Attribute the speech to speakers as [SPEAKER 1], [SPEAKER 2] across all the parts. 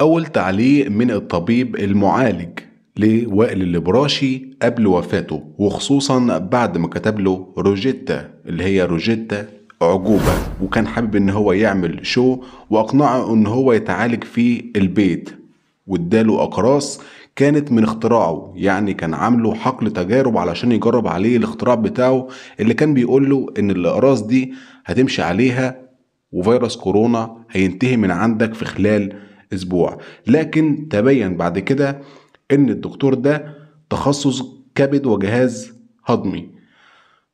[SPEAKER 1] أول تعليق من الطبيب المعالج لوائل البراشي قبل وفاته وخصوصا بعد ما كتب له روجيتا اللي هي روجيتا عجوبة وكان حابب ان هو يعمل شو واقنعه ان هو يتعالج في البيت واداله اقراص كانت من اختراعه يعني كان عامله حقل تجارب علشان يجرب عليه الاختراع بتاعه اللي كان بيقول له ان الاقراص دي هتمشي عليها وفيروس كورونا هينتهي من عندك في خلال أسبوع لكن تبين بعد كده إن الدكتور ده تخصص كبد وجهاز هضمي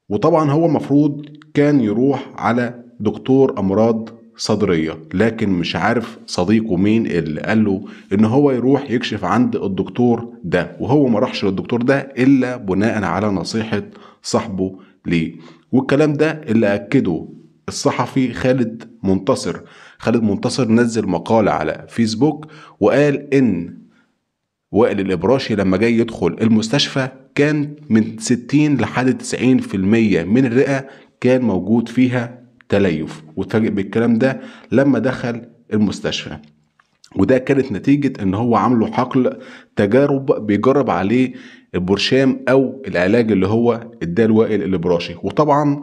[SPEAKER 1] وطبعا هو مفروض كان يروح على دكتور أمراض صدرية لكن مش عارف صديقه مين اللي قال له ان هو يروح يكشف عند الدكتور ده وهو ما راحش للدكتور ده الا بناء على نصيحة صاحبه ليه والكلام ده اللي اكده الصحفي خالد منتصر خالد منتصر نزل مقالة على فيسبوك وقال إن وائل الإبراشي لما جاي يدخل المستشفى كان من 60 لحد 90% من الرئة كان موجود فيها تليف واتفاجئ بالكلام ده لما دخل المستشفى وده كانت نتيجة ان هو عامله حقل تجارب بيجرب عليه البرشام او العلاج اللي هو اداه لوائل الابراشي وطبعا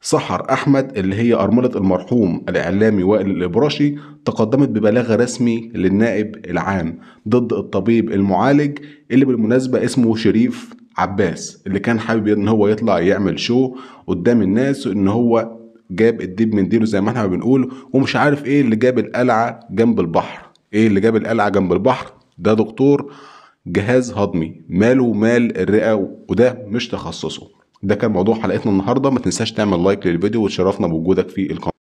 [SPEAKER 1] سحر أحمد اللي هي أرملة المرحوم الإعلامي وائل الإبراشي تقدمت ببلاغ رسمي للنائب العام ضد الطبيب المعالج اللي بالمناسبة اسمه شريف عباس اللي كان حابب ان هو يطلع يعمل شو قدام الناس ان هو جاب الديب من ديله زي ما احنا بنقول ومش عارف ايه اللي جاب القلعه جنب البحر ايه اللي جاب القلعه جنب البحر ده دكتور جهاز هضمي ماله مال الرئه وده مش تخصصه ده كان موضوع حلقتنا النهارده ما تنساش تعمل لايك للفيديو وتشرفنا بوجودك في القناه